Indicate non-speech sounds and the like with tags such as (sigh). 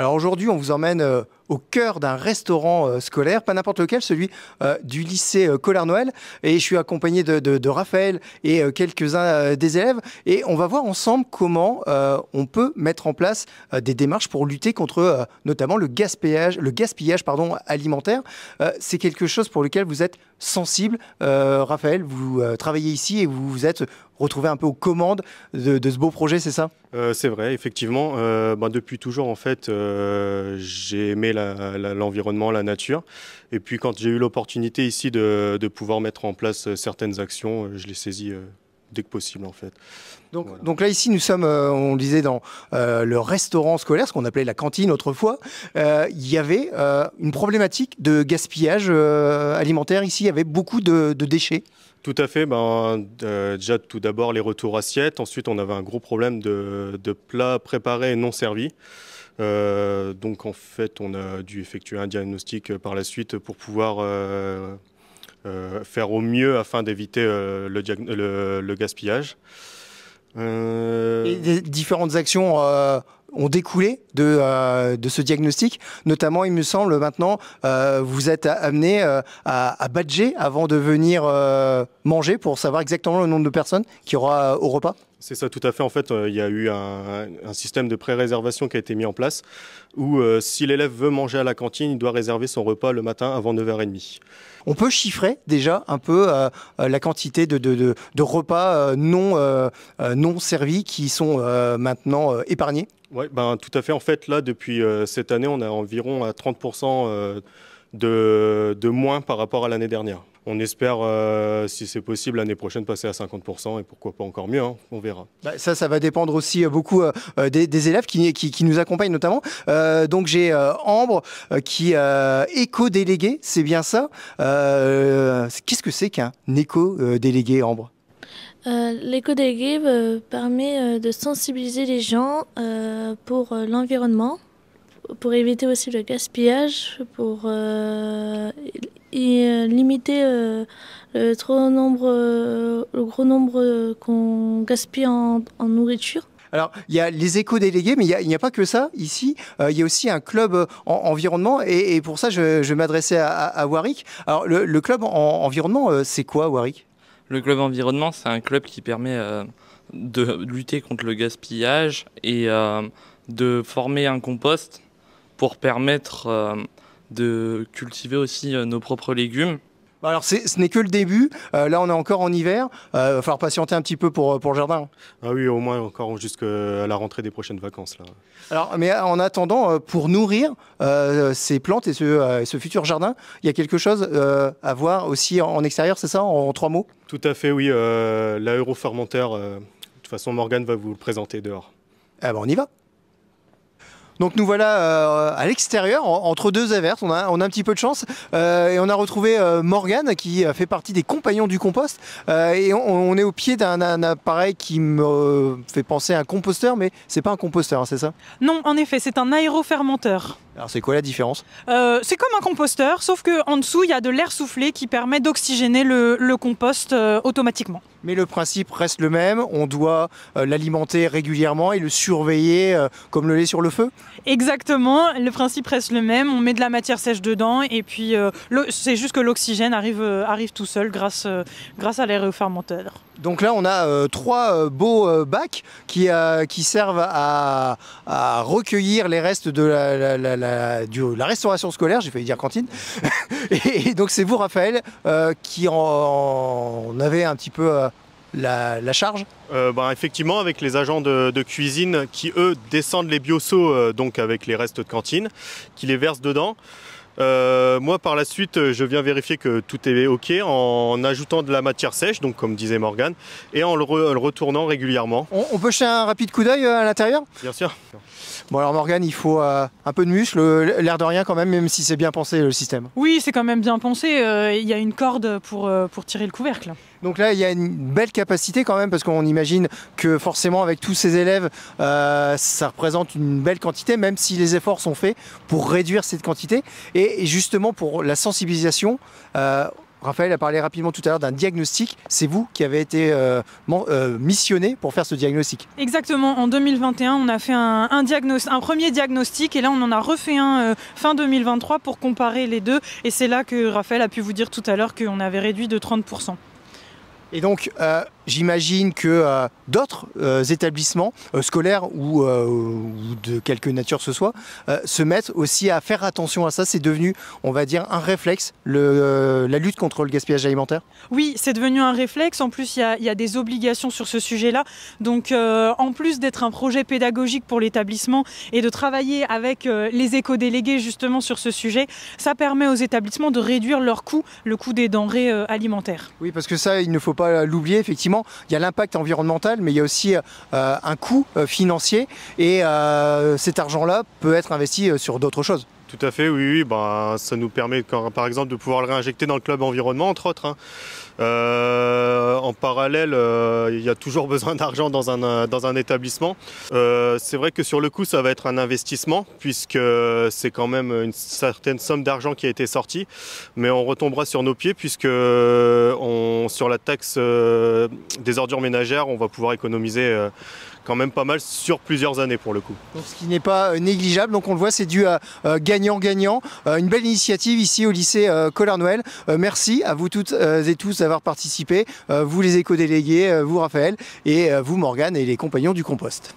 Alors aujourd'hui, on vous emmène euh, au cœur d'un restaurant euh, scolaire, pas n'importe lequel, celui euh, du lycée euh, Collard-Noël. Et je suis accompagné de, Raphaël et quelques-uns des élèves. Et on va voir ensemble comment on peut mettre en place des démarches pour lutter contre notamment le gaspillage, le gaspillage pardon, alimentaire. C'est quelque chose pour lequel vous êtes sensible. Raphaël, vous travaillez ici et vous vous êtes retrouvé un peu aux commandes de, ce beau projet, c'est ça C'est vrai, effectivement. Bah, depuis toujours, en fait, j'ai aimé la l'environnement, la, nature. Et puis quand j'ai eu l'opportunité ici de, pouvoir mettre en place euh, certaines actions, euh, je les saisis euh, dès que possible en fait. Donc, là ici nous sommes, on le disait dans le restaurant scolaire, ce qu'on appelait la cantine autrefois, il y avait une problématique de gaspillage alimentaire ici, il y avait beaucoup de, déchets. Tout à fait. Ben, déjà, tout d'abord, les retours assiettes. Ensuite, on avait un gros problème de, de plats préparés et non servis. Euh, donc en fait, on a dû effectuer un diagnostic euh, par la suite pour pouvoir euh, faire au mieux afin d'éviter le, gaspillage. différentes actions ont découlé de, ce diagnostic. Notamment, il me semble maintenant, vous êtes amené à, à, badger avant de venir manger pour savoir exactement le nombre de personnes qui aura au repas. C'est ça, tout à fait. En fait, euh, il y a eu un, système de pré-réservation qui a été mis en place où euh, si l'élève veut manger à la cantine, il doit réserver son repas le matin avant 9h30. On peut chiffrer déjà un peu euh, la quantité de, repas non, non servis qui sont maintenant épargnés Oui, ben, tout à fait. En fait, là, depuis cette année, on a environ 30% de moins par rapport à l'année dernière on espère, euh, si c'est possible, l'année prochaine passer à 50% et pourquoi pas encore mieux, hein, on verra. Bah, ça, ça va dépendre aussi euh, beaucoup euh, des, élèves qui, nous accompagnent notamment. donc j'ai Ambre qui est éco-délégué, c'est bien ça. Qu'est-ce que c'est qu'un éco-délégué, Ambre L'éco-délégué permet de sensibiliser les gens pour l'environnement pour éviter aussi le gaspillage, pour euh, euh, limiter euh, le trop nombre, le gros nombre qu'on gaspille en, nourriture. Alors, il y a les éco-délégués, mais il n'y a, pas que ça ici. il y a aussi un club en, environnement, et, pour ça, je, je m'adressais à, à, Warwick. Alors, le, club en, environnement, c'est quoi, Warwick Le club environnement, c'est un club qui permet de lutter contre le gaspillage et de former un compost pour permettre euh, de cultiver aussi euh, nos propres légumes. Bah alors ce n'est que le début, euh, là on est encore en hiver, il va falloir patienter un petit peu pour, pour le jardin. Ah oui, au moins encore jusqu'à la rentrée des prochaines vacances. Là. Alors, mais en attendant, pour nourrir ces plantes et ce, ce, futur jardin, il y a quelque chose à voir aussi en extérieur, c'est ça, en, trois mots Tout à fait, oui, l'aérofermentaire, de toute façon Morgane va vous le présenter dehors. Eh ben on y va donc nous voilà euh, à l'extérieur, entre deux avertes, On a, on a un petit peu de chance. Euh, et on a retrouvé euh, Morgane qui fait partie des compagnons du compost. et on, est au pied d'un appareil qui me fait penser à un composteur, mais c'est pas un composteur, hein, c'est ça Non, en effet, c'est un aérofermenteur. Alors c'est quoi la différence euh, C'est comme un composteur, sauf qu'en dessous, il y a de l'air soufflé qui permet d'oxygéner le, compost euh, automatiquement. Mais le principe reste le même, on doit euh, l'alimenter régulièrement et le surveiller comme le lait sur le feu Exactement, le principe reste le même, on met de la matière sèche dedans et puis c'est juste que l'oxygène arrive, tout seul grâce, grâce à fermenteur. Donc là, on a euh, trois euh, beaux euh, bacs qui, servent à, recueillir les restes de la, restauration scolaire, j'ai failli dire cantine. (laughs) et, donc c'est vous, Raphaël, qui en, avez un petit peu... La, charge ben, Effectivement, avec les agents de, cuisine qui, eux, descendent les biosos, donc avec les restes de cantine, qui les versent dedans. Euh, moi, par la suite, euh, je viens vérifier que tout est OK en ajoutant de la matière sèche, donc comme disait Morgan, et en le, retournant régulièrement. On, peut jeter un rapide coup d'œil euh, à l'intérieur Bien sûr. Bon, alors Morgan, il faut un peu de muscle, l'air de rien quand même, même si c'est bien pensé le système. Oui, c'est quand même bien pensé. Il y a une corde pour, pour tirer le couvercle. Donc là, il y a une belle capacité quand même, parce qu'on imagine que forcément, avec tous ces élèves, euh, ça représente une belle quantité, même si les efforts sont faits pour réduire cette quantité. Et justement, pour la sensibilisation, euh, Raphaël a parlé rapidement tout à l'heure d'un diagnostic. C'est vous qui avez été euh, missionné pour faire ce diagnostic. Exactement. En 2021, on a fait un, un premier diagnostic et là, on en a refait un fin 2023 pour comparer les deux. Et c'est là que Raphaël a pu vous dire tout à l'heure qu'on avait réduit de 30%. Et donc, euh, j'imagine que euh, d'autres euh, établissements scolaires ou, de quelque nature ce soit se mettent aussi à faire attention à ça. C'est devenu, on va dire, un réflexe, la lutte contre le gaspillage alimentaire Oui, c'est devenu un réflexe. En plus, il y y, a des obligations sur ce sujet-là. Donc, en plus d'être un projet pédagogique pour l'établissement et de travailler avec les éco-délégués justement sur ce sujet, ça permet aux établissements de réduire leur coût, le coût des denrées alimentaires. Oui, parce que ça, il ne faut pas l'oublier, effectivement, il y a l'impact environnemental, mais il y a aussi euh, un coût euh, financier, et euh, cet argent-là peut être investi sur d'autres choses. Tout à fait, oui, oui bah, ça nous permet par exemple de pouvoir le réinjecter dans le club environnement, entre autres. Hein. Euh, en parallèle, euh, il y a toujours (laughs) besoin d'argent dans un, dans un établissement. Euh, c'est vrai que sur le coup, ça va être un investissement, puisque c'est quand même une certaine somme d'argent qui a été sortie, mais on retombera sur nos pieds, puisque sur la taxe des ordures ménagères, on va pouvoir économiser quand même pas mal sur plusieurs années pour le coup. ce qui n'est pas euh, négligeable, donc on le voit, c'est dû à euh, gagnant-gagnant. Euh, une belle initiative ici au lycée Collard-Noël. merci à vous toutes et tous d'avoir participé, vous les éco-délégués, vous Raphaël, et vous Morgane et les compagnons du compost.